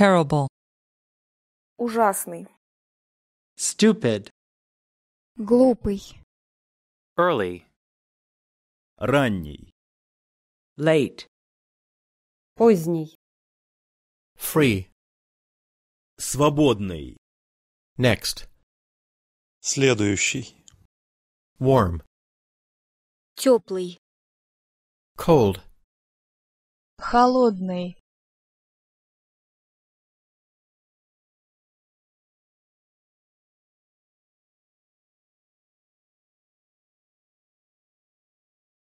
Terrible. Ужасный. Stupid. Глупый. Early. Ранний. Late. Поздний. Free. Свободный. Next. Следующий. Warm. Теплый. Cold. Холодный.